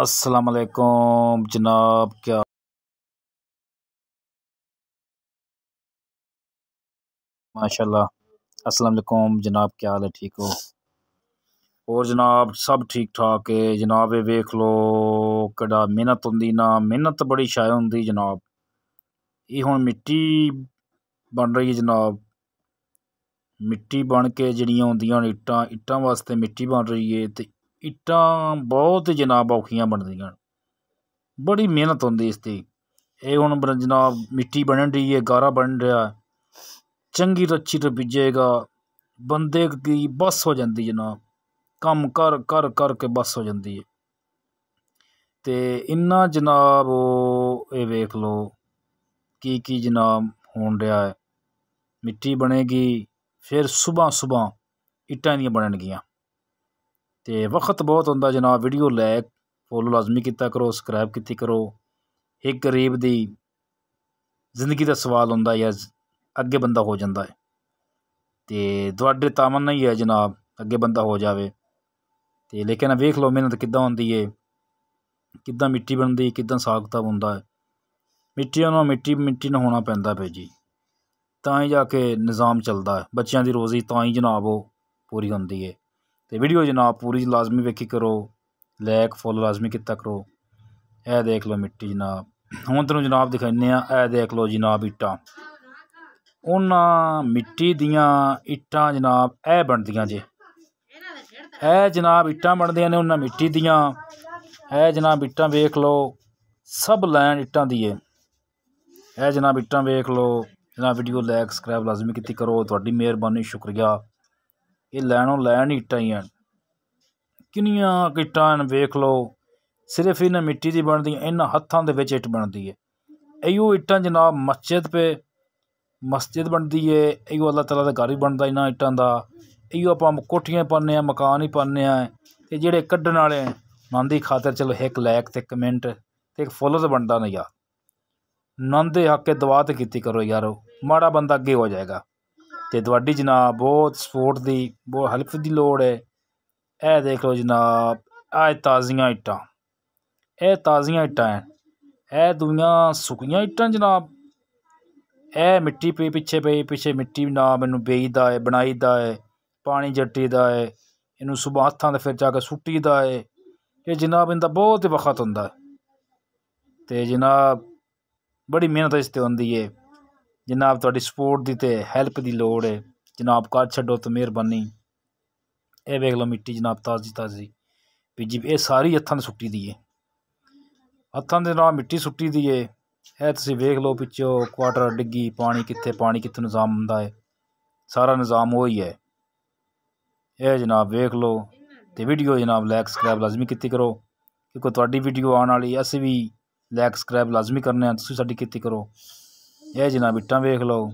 अस्सलाम वालेकुम जनाब क्या माशाल्लाह अस्सलाम वालेकुम जनाब क्या हाल है ठीक हो और जनाब सब ठीक ठाक है जनाब ये देख लो कड़ा मेहनत होंगी ना मेहनत बड़ी शाय होंगी जनाब ये हम मिट्टी बन रही है जनाब मिट्टी बन के जड़िया होंगे इटा इट्टा वास्ते मिट्टी बन रही है तो ਇੱਟਾਂ ਬਹੁਤ ਜਨਾਬ ਔਖੀਆਂ ਬਣਦੀਆਂ ਬੜੀ ਮਿਹਨਤ ਹੁੰਦੀ ਇਸ ਤੇ ਇਹ ਹੁਣ ਬਰ ਜਨਾਬ ਮਿੱਟੀ ਬਣਨ ਰਹੀ ਹੈ ਗਾਰਾ ਬਣ ਰਿਹਾ ਚੰਗੀ ਰੱਛੀ ਤੋਂ ਬਿਜੇਗਾ ਬੰਦੇ ਦੀ ਬਸ ਹੋ ਜਾਂਦੀ ਜਨਾਬ ਕੰਮ ਕਰ ਕਰ ਕਰਕੇ ਬਸ ਹੋ ਜਾਂਦੀ ਹੈ ਤੇ ਇੰਨਾ ਜਨਾਬ ਇਹ ਵੇਖ ਲਓ ਕੀ ਕੀ ਜਨਾਬ ਹੋਣ ਰਿਹਾ ਹੈ ਮਿੱਟੀ ਬਣੇਗੀ ਫਿਰ ਸਵੇਰ ਸਵੇਰ ਇੱਟਾਂ ਦੀਆਂ ਬਣਨਗੀਆਂ ते वक्त बहुत होंदा जनाब वीडियो लाइक फॉलो लाਜ਼ਮੀ ਕੀਤਾ ਕਰੋ ਸਬਸਕ੍ਰਾਈਬ ਕੀਤੀ ਕਰੋ ਇੱਕ ਗਰੀਬ ਦੀ ਜ਼ਿੰਦਗੀ ਦਾ ਸਵਾਲ ਹੁੰਦਾ ਜਾਂ ਅੱਗੇ ਬੰਦਾ ਹੋ ਜਾਂਦਾ ਹੈ ਤੇ ਤੁਹਾਡੇ ਤਾਮਨ ਨਹੀਂ ਹੈ ਜਨਾਬ ਅੱਗੇ ਬੰਦਾ ਹੋ ਜਾਵੇ ਤੇ ਲੇਕਿਨ ਵੇਖ ਲਓ ਮਿਹਨਤ ਕਿੱਦਾਂ ਹੁੰਦੀ ਏ ਕਿੱਦਾਂ ਮਿੱਟੀ ਬਣਦੀ ਕਿੱਦਾਂ ਸਾਗ ਤਾਬ ਹੁੰਦਾ ਹੈ ਮਿੱਟੀ ਨਾਲ ਮਿੱਟੀ ਮਿੱਟੀ ਨਾਲ ਹੋਣਾ ਪੈਂਦਾ ਭਈ ਜੀ ਤਾਂ ਹੀ ਜਾ ਕੇ ਨਿਜ਼ਾਮ ਚੱਲਦਾ ਹੈ ਬੱਚਿਆਂ ਦੀ ਰੋਜ਼ੀ ਤਾਂ ਹੀ ਜਨਾਬ ਉਹ ਪੂਰੀ ਹੁੰਦੀ ਏ ते वीडियो जनाब पूरी लाजमी वेखी करो लाइक फुल लाजमी कीता करो एह् देख लो मिट्टी जनाब हून तैनू जनाब दिखाने आं एह् देख लो जनाब इट्टां ਉਹਨਾਂ ਮਿੱਟੀ ਦੀਆਂ ਇੱਟਾਂ ਜਨਾਬ ਇਹ ਬਣਦੀਆਂ ਜੇ ਇਹ ਜਨਾਬ ਇੱਟਾਂ ਬਣਦੀਆਂ ਨੇ ਉਹਨਾਂ ਮਿੱਟੀ ਦੀਆਂ ਇਹ ਜਨਾਬ ਇੱਟਾਂ ਵੇਖ ਲਓ ਸਭ ਲੈਣ ਇੱਟਾਂ ਦੀ ਏ ਇਹ ਜਨਾਬ ਇੱਟਾਂ ਵੇਖ ਲਓ ਜਨਾਬ ਵੀਡੀਓ ਲਾਈਕ ਸਬਸਕ੍ਰਾਈਬ ਲਾਜ਼ਮੀ ਕੀਤੀ ਕਰੋ ਤੁਹਾਡੀ ਮਿਹਰਬਾਨੀ ਸ਼ੁਕਰੀਆ ਇਹ ਲੈਣੋਂ ਲੈਣ ਇੱਟਾਂ ਹੀ ਹਨ ਕਿੰਨੀਆਂ ਇੱਟਾਂ ਹਨ ਵੇਖ ਲਓ ਸਿਰਫ ਇਹਨਾਂ ਮਿੱਟੀ ਦੀ ਬਣਦੀ ਇਹਨਾਂ ਹੱਥਾਂ ਦੇ ਵਿੱਚ ਇੱਟ ਬਣਦੀ ਹੈ ਇਹੋ ਇੱਟਾਂ ਜਨਾਬ ਮਸਜਿਦ 'ਤੇ ਮਸਜਿਦ ਬਣਦੀ ਹੈ ਇਹੋ ਅੱਲਾਹ ਤਾਲਾ ਦਾ ਘਰ ਹੀ ਬਣਦਾ ਇਹਨਾਂ ਇੱਟਾਂ ਦਾ ਇਹੋ ਆਪਾਂ ਕੋਠੀਆਂ ਪਾਉਂਦੇ ਆ ਮਕਾਨ ਹੀ ਪਾਉਂਦੇ ਆ ਤੇ ਜਿਹੜੇ ਕੱਢਣ ਵਾਲੇ ਉਹਨਾਂ ਦੀ ਖਾਤਰ ਚਲੋ ਇੱਕ ਲਾਇਕ ਤੇ ਕਮੈਂਟ ਤੇ ਇੱਕ ਫੋਲੋ ਤਾਂ ਬਣਦਾ ਨਾ ਯਾਰ ਨੰਦੇ ਹੱਕੇ ਦੁਆ ਤੇ ਕੀਤੀ ਕਰੋ ਯਾਰੋ ਮਾੜਾ ਬੰਦਾ ਅੱਗੇ ਹੋ ਜਾਏਗਾ ਤੇ ਤੁਹਾਡੀ ਜਨਾਬ ਬਹੁਤ ਸਪੋਰਟ ਦੀ ਬਹੁਤ ਹੈਲਪ ਦੀ ਲੋੜ ਹੈ ਇਹ ਦੇਖ ਲਓ ਜਨਾਬ ਆਏ ਤਾਜ਼ੀਆਂ ਇੱਟਾਂ ਇਹ ਤਾਜ਼ੀਆਂ ਇੱਟਾਂ ਹੈ ਇਹ ਦੁਨੀਆਂ ਸੁੱਕੀਆਂ ਇੱਟਾਂ ਜਨਾਬ ਇਹ ਮਿੱਟੀ ਪਈ ਪਿੱਛੇ ਪਈ ਪਿੱਛੇ ਮਿੱਟੀ ਨਾ ਮੈਨੂੰ ਵੇਚਦਾ ਹੈ ਬਣਾਈਦਾ ਹੈ ਪਾਣੀ ਜੱਟੀਦਾ ਹੈ ਇਹਨੂੰ ਸੁਬਾਹ ਹੱਥਾਂ ਦੇ ਫਿਰ ਜਾ ਕੇ ਸੁੱਟੀਦਾ ਹੈ ਇਹ ਜਨਾਬ ਇਹਦਾ ਬਹੁਤ ਵਕਤ ਹੁੰਦਾ ਤੇ ਜਨਾਬ ਬੜੀ ਮਿਹਨਤ ਇਸ ਤੇ ਹੁੰਦੀ ਹੈ ਜਨਾਬ ਤੁਹਾਡੀ ਸਪੋਰਟ ਦੀ ਤੇ ਹੈਲਪ ਦੀ ਲੋੜ ਹੈ ਜਨਾਬ ਕਰ ਛੱਡੋ ਤੇ ਮਿਹਰਬਾਨੀ ਇਹ ਵੇਖ ਲਓ ਮਿੱਟੀ ਜਨਾਬ ਤਾਜ਼ੀ ਤਾਜ਼ੀ ਵੀ ਜੀ ਇਹ ਸਾਰੀ ਹੱਥਾਂ ਦੇ ਸੁੱਟੀ ਦੀ ਹੈ ਹੱਥਾਂ ਦੇ ਨਾਲ ਮਿੱਟੀ ਸੁੱਟੀ ਦੀ ਹੈ ਇਹ ਤੁਸੀਂ ਵੇਖ ਲਓ ਪਿੱਛੋ ਕੁਆਟਰ ਡਿੱਗੀ ਪਾਣੀ ਕਿੱਥੇ ਪਾਣੀ ਕਿੱਥੇ ਨਿਜ਼ਾਮ ਹੁੰਦਾ ਹੈ ਸਾਰਾ ਨਿਜ਼ਾਮ ਉਹ ਹੀ ਹੈ ਇਹ ਜਨਾਬ ਵੇਖ ਲਓ ਤੇ ਵੀਡੀਓ ਜਨਾਬ ਲਾਈਕ ਸਬਸਕ੍ਰਾਈਬ ਲਾਜ਼ਮੀ ਕੀਤੀ ਕਰੋ ਕਿਉਂਕਿ ਤੁਹਾਡੀ ਵੀਡੀਓ ਆਉਣ ਵਾਲੀ ਅਸੀਂ ਵੀ ਲਾਈਕ ਸਬਸਕ੍ਰਾਈਬ ਲਾਜ਼ਮੀ ਕਰਨੇ ਆ ਤੁਸੀਂ ਸਾਡੀ ਕੀਤੀ ਕਰੋ ਇਹ ਜਨਾਬ ਇੱਟਾਂ ਵੇਖ ਲਓ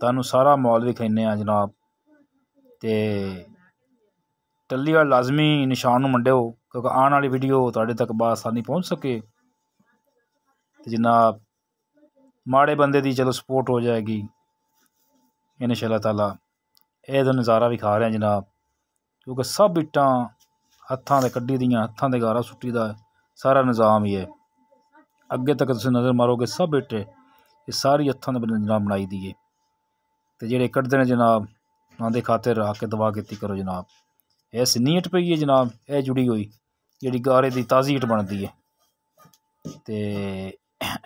ਤੁਹਾਨੂੰ ਸਾਰਾ ਮਾਲ ਵਿਖਾਈਨੇ ਆ ਜਨਾਬ ਤੇ ਟੱਲੀ ਵਾਲ ਲਾਜ਼ਮੀ ਨਿਸ਼ਾਨ ਨੂੰ ਮੰਡਿਓ ਕਿਉਂਕਿ ਆਉਣ ਵਾਲੀ ਵੀਡੀਓ ਤੁਹਾਡੇ ਤੱਕ ਬਾਸਾਨੀ ਪਹੁੰਚ ਸਕੇ ਤੇ ਜਨਾਬ ਮਾੜੇ ਬੰਦੇ ਦੀ ਚਲੋ ਸਪੋਰਟ ਹੋ ਜਾਏਗੀ ਇਨਸ਼ਾ ਤਾਲਾ ਇਹ ਦਾ ਨਜ਼ਾਰਾ ਵਿਖਾ ਰਿਹਾ ਜਨਾਬ ਕਿਉਂਕਿ ਸਭ ਇੱਟਾਂ ਹੱਥਾਂ ਦੇ ਕੱਢੀ ਦੀਆਂ ਹੱਥਾਂ ਦੇ ਗਾਰਾ ਸੁੱਟੀ ਦਾ ਸਾਰਾ ਨਿਜ਼ਾਮ ਹੀ ਹੈ ਅੱਗੇ ਤੱਕ ਤੁਸੀਂ ਨਜ਼ਰ ਮਾਰੋਗੇ ਸਭ ਇੱਟੇ ਇਹ ਸਾਰੀ ਹੱਥਾਂ ਦੇ ਬੰਦੇ ਜਨਾਬ ਬਣਾਈ ਦੀ ਏ ਤੇ ਜਿਹੜੇ ਕੱਢਦੇ ਨੇ ਜਨਾਬ ਉਹਨਾਂ ਦੇ ਖਾਤੇ ਰੱਖ ਕੇ ਦਵਾ ਕੀਤੀ ਕਰੋ ਜਨਾਬ ਇਸ ਨੀਅਤ ਪਈ ਏ ਜਨਾਬ ਇਹ ਜੁੜੀ ਹੋਈ ਜਿਹੜੀ ਗਾਰੇ ਦੀ ਤਾਜ਼ੀ ਹਟ ਬਣਦੀ ਏ ਤੇ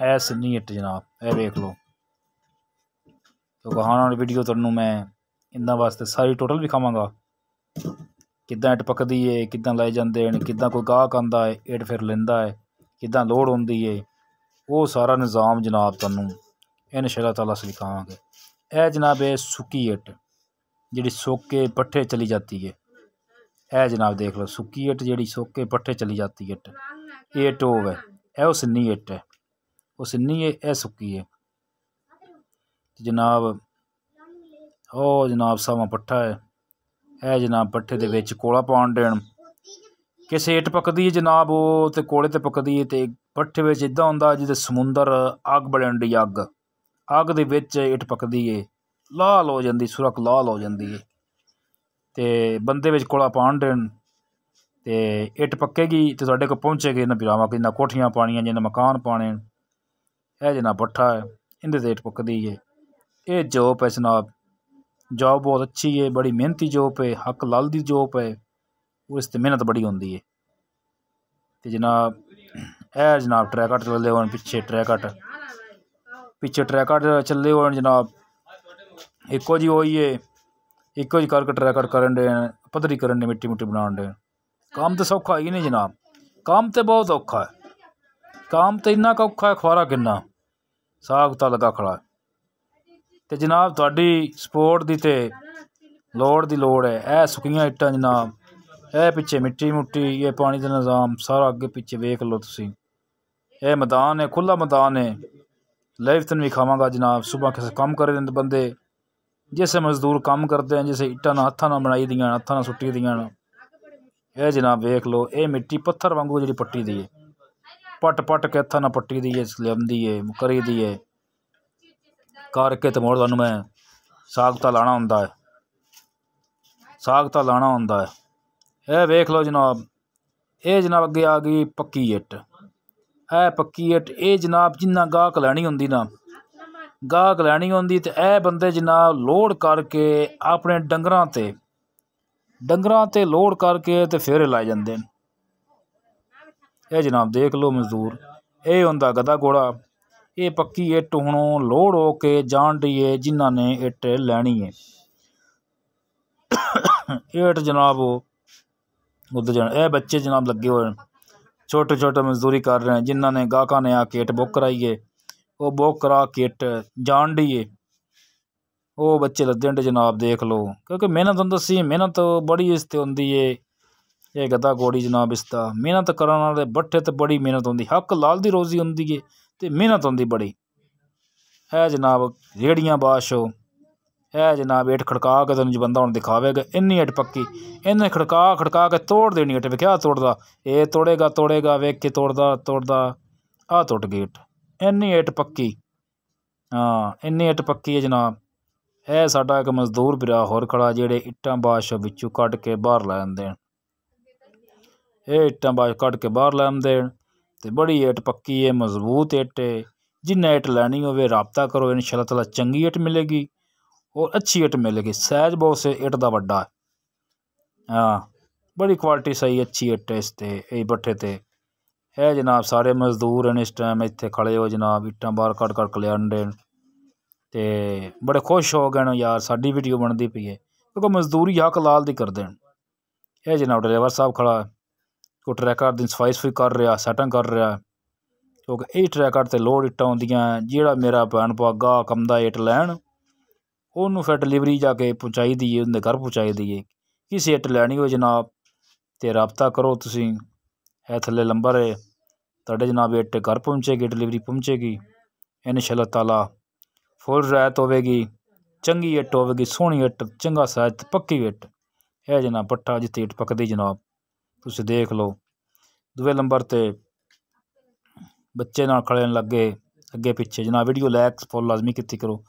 ਐਸ ਨੀਅਤ ਜਨਾਬ ਇਹ ਵੇਖ ਲਓ ਤੋ ਕਹਾਣਾ ਵਾਲੀ ਵੀਡੀਓ ਤੁਹਾਨੂੰ ਮੈਂ ਇਹਨਾਂ ਵਾਸਤੇ ਸਾਰੀ ਟੋਟਲ ਵਿਖਾਵਾਂਗਾ ਕਿੱਦਾਂ ਇਟ ਪੱਕਦੀ ਏ ਕਿੱਦਾਂ ਲੈ ਜਾਂਦੇ ਨੇ ਕਿੱਦਾਂ ਕੋਈ ਗਾਹਕ ਆਂਦਾ ਏ ਇਟ ਫਿਰ ਲੈਂਦਾ ਏ ਕਿੱਦਾਂ ਲੋਡ ਹੁੰਦੀ ਏ ਉਹ ਸਾਰਾ ਨਿਜ਼ਾਮ ਜਨਾਬ ਤੁਹਾਨੂੰ इन शाला तला से ए जनाब है सुकी इट जी सोके पट्ठे चली जाती है ए जनाब देख लो सुकी इट जी सोके पट्ठे चली जाती है इट ये टोव है ए वो सिन्नी इट है वह सिन्नी है ए सुकी है जनाब ओ जनाब सावा पट्ठा है ए जनाब पट्ठे ਦੇ ਵਿੱਚ ਕੋਲਾ ਪਾਉਣ ਦੇਣ ਕਿਸੇ ਏਟ ਪੱਕਦੀ ਹੈ ਜਨਾਬ ਉਹ तो ਕੋਲੇ ਤੇ ਪੱਕਦੀ ਹੈ ਤੇ ਪੱਠੇ ਵਿੱਚ ਇਦਾਂ ਹੁੰਦਾ ਜਿੱਦਾਂ ਸਮੁੰਦਰ ਅੱਗ ਬਲਣ ਦੀ अग दे इट पकती है लाल हो जाती सुरख लाल हो जाती है तो बंदे कौला पा देन तो इट पकेगी तो साढ़े को पहुँचेगी इन्हें बिराव कि कोठियां पानी जिन्हें मकान पाने यह जिन्ना पट्ठा है इन्हें इट पकती है ये जॉब है जनाब जॉब बहुत अच्छी है बड़ी मेहनती जॉब है हक लाल की जॉब है उस मेहनत बड़ी होंगी है तो जनाब ए जनाब ट्रैकट चलते हो पिछे ट्रैकट पिछे ट्रैकर चले हुए जनाब एक जी हो है एक जी करके ट्रैकर कर पदरी कर मिट्टी मुट्टी बना दे काम तो सौखा है ही नहीं जनाब काम तो बहुत औखा है काम तो इन्ना औखा है खुआरा कि साग तल का खड़ा तो जनाब थी सपोर्ट की तो लौड़ की लौड़ है यह सुखिया इटा जनाब ए पिछे मिट्टी मुट्टी ये पानी का निजाम सारा अगे पिछे वेख लो तुम ए मैदान है खुला मैदान है लाइव तन भी खावगा जनाब सुबह कैसे काम कर रहे बंदे जैसे मजदूर काम करते हैं जैसे इटा ना हत्था ना बनाई दियां हत्था ना सुट्टी दियां ए जनाब वेख लो ये मिट्टी पत्थर वांगू जी पट्टी दी है पट पट के हत्था ना पट्टी दी है लियांदी है करी दी है करके तो मोड़ मैं साग ता लाना होंदा है साग ता लाना होंदा वेख लो जनाब ਇਹ जनाब ਅੱਗੇ आ गई पक्की इट ਇਹ ਪੱਕੀ ਇੱਟ ਇਹ ਜਨਾਬ ਜਿੰਨਾ ਗਾਹਕ ਲੈਣੀ ਹੁੰਦੀ ਨਾ ਗਾਹਕ ਲੈਣੀ ਹੁੰਦੀ ਤੇ ਇਹ ਬੰਦੇ ਜਨਾਬ ਲੋਡ ਕਰਕੇ ਆਪਣੇ ਡੰਗਰਾਂ ਤੇ ਡੰਗਰਾਂ ਤੇ ਲੋਡ ਕਰਕੇ ਤੇ ਫੇਰ ਲਾਏ ਜਾਂਦੇ ਨੇ ਇਹ ਜਨਾਬ ਦੇਖ ਲਓ ਮਜ਼ਦੂਰ ਇਹ ਹੁੰਦਾ ਗਦਾ ਘੋੜਾ ਇਹ ਪੱਕੀ ਇੱਟ ਹੁਣੋਂ ਲੋਡ ਹੋ ਕੇ ਜਾਣ ਢੀਏ ਜਿਨ੍ਹਾਂ ਨੇ ਇੱਟ ਲੈਣੀ ਹੈ ਇੱਟ ਜਨਾਬ ਉਹ ਉਧਰ ਜਾਣ ਇਹ ਬੱਚੇ ਜਨਾਬ ਲੱਗੇ ਹੋਏ ਨੇ छोटे छोटे मजदूरी कर रहे हैं जिन्होंने गाहका ने आ किट बुक कराई है वो बुक करा किट जान डी है ਉਹ ਬੱਚੇ ਲੱਦੇ ਨੇ ਜਨਾਬ ਦੇਖ ਲਓ ਕਿਉਂਕਿ ਮਿਹਨਤ ਹੁੰਦਾ ਸੀ ਮਿਹਨਤ ਬੜੀ ਇਸ ਤੇ ਹੁੰਦੀ ਏ ਇਹ ਗਦਾ ਗੋੜੀ ਜਨਾਬ ਇਸ ਦਾ ਮਿਹਨਤ ਕਰਨ ਵਾਲੇ ਬੱਠੇ ਤੇ ਬੜੀ ਮਿਹਨਤ ਹੁੰਦੀ ਹੱਕ ਲਾਲ ਦੀ ਰੋਜ਼ੀ ਹੁੰਦੀ ਏ ਤੇ ਮਿਹਨਤ ਹੁੰਦੀ ਬੜੀ ਹੈ ਜਨਾਬ ਰੇੜੀਆਂ ਬਾਸ਼ੋ ਇਹ ਜਨਾਬ ਏਟ ਖੜਕਾ ਕੇ ਤੈਨੂੰ ਜਬੰਦਾ ਹੁਣ ਦਿਖਾਵੇਗਾ ਇੰਨੀ ਏਟ ਪੱਕੀ ਇਹਨੇ ਖੜਕਾ ਖੜਕਾ ਕੇ ਤੋੜ ਦੇਣੀ ਏਟ ਵੇਖਿਆ ਤੋੜਦਾ ਇਹ ਤੋੜੇਗਾ ਤੋੜੇਗਾ ਵੇਖ ਕੇ ਤੋੜਦਾ ਤੋੜਦਾ ਆ ਟੁੱਟ ਗਈ ਏਟ ਇੰਨੀ ਏਟ ਪੱਕੀ ਹਾਂ ਇੰਨੀ ਏਟ ਪੱਕੀ ਹੈ ਜਨਾਬ ਇਹ ਸਾਡਾ ਇੱਕ ਮਜ਼ਦੂਰ ਵੀਰਾ ਹੋਰ ਖੜਾ ਜਿਹੜੇ ਇੱਟਾਂ ਬਾਸ਼ ਵਿੱਚੋਂ ਕੱਢ ਕੇ ਬਾਹਰ ਲੈ ਆਂਦੇ ਇਹ ਇੱਟਾਂ ਬਾਸ਼ ਕੱਢ ਕੇ ਬਾਹਰ ਲੈ ਆਂਦੇ ਤੇ ਬੜੀ ਏਟ ਪੱਕੀ ਹੈ ਮਜ਼ਬੂਤ ਏਟ ਹੈ ਜਿੰਨੇ ਏਟ ਲੈਣੀ ਹੋਵੇ ਰਾਬਤਾ ਕਰੋ ਇਨਸ਼ਾ ਅੱਲਾਹ ਚੰਗੀ ਏਟ ਮਿਲੇਗੀ ਔਰ ਅੱਛੀ ਇਟ ਮਿਲ ਗਈ ਸਾਈਜ਼ ਬਾਕਸ ਸੇ ਇੱਟ ਦਾ ਵੱਡਾ ਹੈ ਹਾਂ ਬੜੀ ਕੁਆਲਿਟੀ ਸਹੀ ਅੱਛੀ ਇਟ ਇਸ ਤੇ ਇਹ ਬੱਠੇ ਤੇ ਇਹ ਜਨਾਬ ਸਾਰੇ ਮਜ਼ਦੂਰ ਨੇ ਇਸ ਟਾਈਮ ਇੱਥੇ ਖੜੇ ਹੋ ਜਨਾਬ ਇਟਾਂ ਬਾਹਰ ਕੱਢ ਕੱਢ ਕੇ ਲਿਆਂਦੇ ਤੇ ਬੜੇ ਖੁਸ਼ ਹੋ ਗਏ ਨੇ ਯਾਰ ਸਾਡੀ ਵੀਡੀਓ ਬਣਦੀ ਪਈ ਹੈ ਕਿਉਂਕਿ ਮਜ਼ਦੂਰੀ ਹੱਕ ਲਾਲ ਦੀ ਕਰਦੇ ਨੇ ਇਹ ਜਨਾਬ ਡਰਾਈਵਰ ਸਾਹਿਬ ਖੜਾ ਕੋ ਟਰੈਕਰ ਦਿਨ ਸਫਾਈ ਸਫਾਈ ਕਰ ਰਿਹਾ ਸੈਟਿੰਗ ਕਰ ਰਿਹਾ ਕਿਉਂਕਿ ਇਹ ਟਰੈਕਰ ਤੇ ਲੋਡ ਇਟਾਂ ਹੁੰਦੀਆਂ ਜਿਹੜਾ ਮੇਰਾ ਭੈਣ ਪਾਗਾ ਕੰਮ ਦਾ ਇੱਟ ਲੈਣ ਉਹਨੂੰ ਫਿਰ ਡਿਲੀਵਰੀ ਜਾ ਕੇ ਪਹੁੰਚਾਈ ਦੀਏ ਉਹਦੇ ਘਰ ਪਹੁੰਚਾਈ ਦੀਏ ਕਿਸੇ ਹਿੱਟ ਲੈਣੀ ਹੋਵੇ ਜਨਾਬ ਤੇ ਰਾਬਤਾ ਕਰੋ ਤੁਸੀਂ ਇਹ ਥੱਲੇ ਨੰਬਰ ਹੈ ਤੁਹਾਡੇ ਜਨਾਬ ਹਿੱਟ ਘਰ ਪਹੁੰਚੇਗੀ ਡਿਲੀਵਰੀ ਪਹੁੰਚੇਗੀ ਇਨਸ਼ਾਅੱਲਾ ਤਾਲਾ ਫੁੱਲ ਰਾਇਤ ਹੋਵੇਗੀ ਚੰਗੀ ਹਿੱਟ ਹੋਵੇਗੀ ਸੋਹਣੀ ਹਿੱਟ ਚੰਗਾ ਸਾਇਜ਼ ਪੱਕੀ ਹਿੱਟ ਇਹ ਜਨਾਬ ਪੱਠਾ ਜਿੱਥੇ ਹਿੱਟ ਪੱਕਦੀ ਜਨਾਬ ਤੁਸੀਂ ਦੇਖ ਲਓ ਦੂਏ ਨੰਬਰ ਤੇ ਬੱਚੇ ਨਾਲ ਖੜਨ ਲੱਗੇ ਅੱਗੇ ਪਿੱਛੇ ਜਨਾਬ ਵੀਡੀਓ ਲਾਇਕ ਫੋਲ ਲਾਜ਼ਮੀ ਕੀਤੀ ਕਰੋ